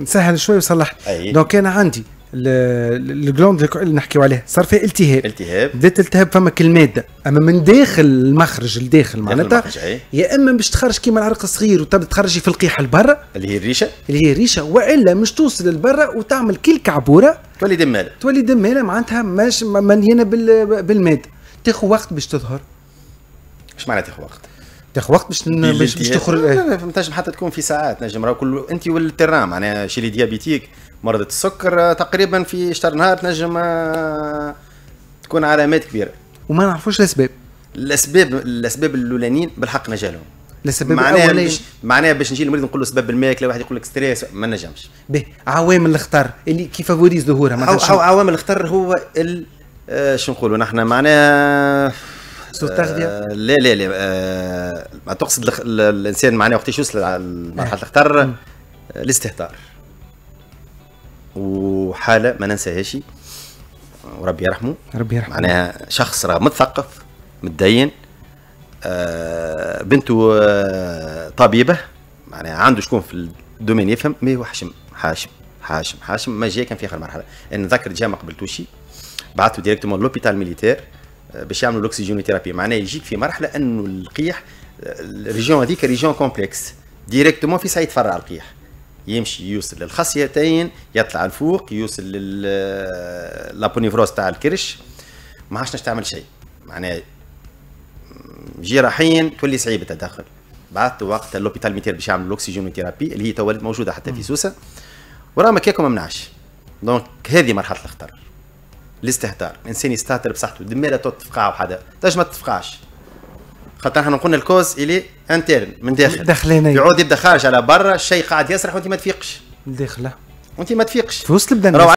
نسهل شوي وصلح أيه. دونك كان عندي الجلوند اللي نحكيو عليها صار فيها التهاب التهاب بدات التهاب فما كل ماده اما من داخل المخرج لداخل معناتها يا اما باش تخرج كيما العرق الصغير وتبدا تخرجي في القيحه لبرا اللي هي الريشه اللي هي الريشه والا مش توصل لبرا وتعمل كل كعبوره تولي دماله تولي دماله معناتها مش مليانه بالماده تاخذ وقت باش تظهر اش معناتها تاخذ وقت؟ تاخذ وقت باش باش, تخرج ما فهمتش حتى تكون في ساعات نجم راه كل انت والترام معناها شي لي ديابيتيك مرض السكر تقريبا في شهر نهار تنجم آه، تكون علامات كبيره وما نعرفوش الاسباب الاسباب الاسباب الاولانيين بالحق نجالهم الاولانيين معناها معناها باش نجي المريض نقول له سبب الماكله واحد يقول لك ستريس ما نجمش به عوامل الخطر اللي كيف فوريز ظهورها عوامل الخطر هو ال... آه، شو نقولوا نحن معناها التغذيه؟ لا آه، لا لا آه، تقصد الانسان معناه وقت يوصل لمرحله الخطر الاستهتار وحاله ما ننساهاش وربي يرحمه ربي يرحمه معناها شخص راه متثقف متدين آه بنته آه طبيبه معناها عنده شكون في الدومين يفهم ما هو حاشم حاشم حاشم حاشم ما جاي كان في اخر مرحله انا نذكر جا ما قبلتوش بعثته ديريكتومون لوبيتال ميليتير باش يعملوا ثيرابي معناه يجيك في مرحله انه القيح الريجيون هذيك ريجيون كومبلكس ديريكتومون في سايت فرع القيح يمشي يوصل للخصيتين يطلع الفوق يوصل لابونيفروس تاع الكرش ما عادش تعمل شيء معناه جراحيا تولي صعيبه تدخل بعثت وقت لوبيتال ميتير باش يعملوا ثيرابي اللي هي تولت موجوده حتى في سوسه وراه مكاكم ما منعش دونك هذه مرحله الخطر الاستهتار الانسان يستهتر بصحته دميرة تتفقع وحدها تنجم ما تتفقعش خاطر احنا نقولنا الكوز الي انترن من داخل داخلينيا يعود يبدا خارج على برا الشيء قاعد يسرح وانت ما تفيقش داخله وانت ما تفيقش في وسط البدن